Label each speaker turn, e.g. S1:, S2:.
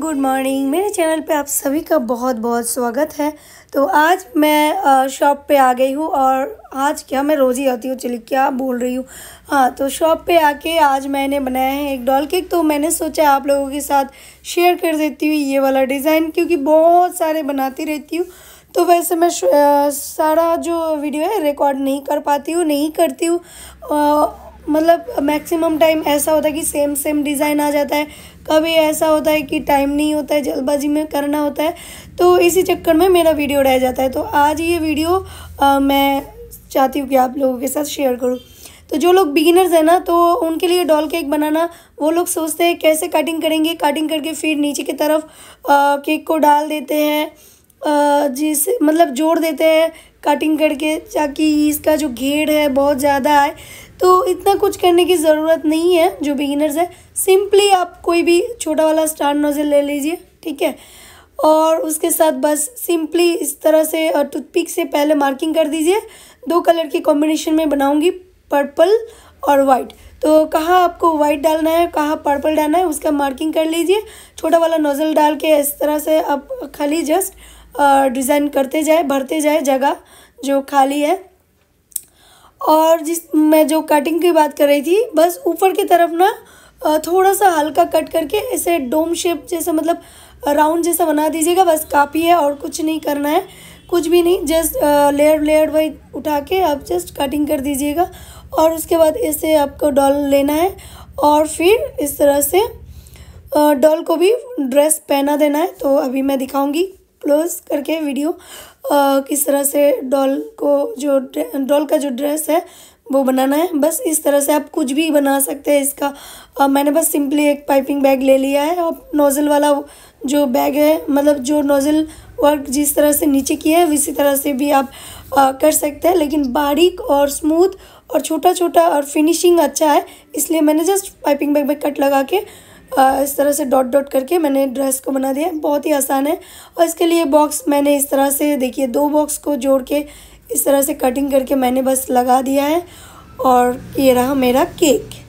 S1: good morning मेरे channel पे आप सभी का बहुत बहुत स्वागत है तो आज मैं शॉप पे आ गई हूँ और आज क्या मैं रोज़ ही आती हूँ चलिए क्या बोल रही हूँ हाँ तो शॉप पे आके आज मैंने बनाया है एक डॉल केक तो मैंने सोचा आप लोगों के साथ शेयर कर देती हूँ ये वाला डिज़ाइन क्योंकि बहुत सारे बनाती रहती हूँ तो वैसे मैं सारा जो वीडियो है रिकॉर्ड नहीं कर पाती हूँ नहीं करती हूँ मतलब मैक्सिमम टाइम ऐसा होता है कि सेम सेम डिज़ाइन आ जाता है कभी ऐसा होता है कि टाइम नहीं होता है जल्दबाजी में करना होता है तो इसी चक्कर में मेरा वीडियो रह जाता है तो आज ये वीडियो आ, मैं चाहती हूँ कि आप लोगों के साथ शेयर करूँ तो जो लोग बिगिनर्स हैं ना तो उनके लिए डॉल केक बनाना वो लोग सोचते हैं कैसे कटिंग करेंगे कटिंग करके फिर नीचे की तरफ आ, केक को डाल देते हैं जिस मतलब जोड़ देते हैं कटिंग करके ताकि इसका जो घेड़ है बहुत ज़्यादा है तो इतना कुछ करने की ज़रूरत नहीं है जो बिगिनर्स है सिंपली आप कोई भी छोटा वाला स्टार नोज़ल ले लीजिए ठीक है और उसके साथ बस सिंपली इस तरह से टूथपिक से पहले मार्किंग कर दीजिए दो कलर के कॉम्बिनेशन में बनाऊंगी पर्पल और वाइट तो कहाँ आपको वाइट डालना है कहाँ पर्पल डालना है उसका मार्किंग कर लीजिए छोटा वाला नोज़ल डाल के इस तरह से आप खाली जस्ट डिज़ाइन करते जाए भरते जाए जगह जो खाली है और जिस मैं जो कटिंग की बात कर रही थी बस ऊपर की तरफ ना थोड़ा सा हल्का कट करके इसे डोम शेप जैसा मतलब राउंड जैसा बना दीजिएगा बस काफ़ी है और कुछ नहीं करना है कुछ भी नहीं जस्ट लेयर लेयर वाइज उठा के आप जस्ट कटिंग कर दीजिएगा और उसके बाद इसे आपको डॉल लेना है और फिर इस तरह से डॉल को भी ड्रेस पहना देना है तो अभी मैं दिखाऊंगी क्लोज़ करके वीडियो आ, किस तरह से डॉल को जो डॉल का जो ड्रेस है वो बनाना है बस इस तरह से आप कुछ भी बना सकते हैं इसका आ, मैंने बस सिंपली एक पाइपिंग बैग ले लिया है और नोज़ल वाला जो बैग है मतलब जो नोज़ल वर्क जिस तरह से नीचे किया है उसी तरह से भी आप आ, कर सकते हैं लेकिन बारीक और स्मूथ और छोटा छोटा और फिनिशिंग अच्छा है इसलिए मैंने जस्ट पाइपिंग बैग में कट लगा के इस तरह से डॉट डॉट करके मैंने ड्रेस को बना दिया बहुत ही आसान है और इसके लिए बॉक्स मैंने इस तरह से देखिए दो बॉक्स को जोड़ के इस तरह से कटिंग करके मैंने बस लगा दिया है और ये रहा मेरा केक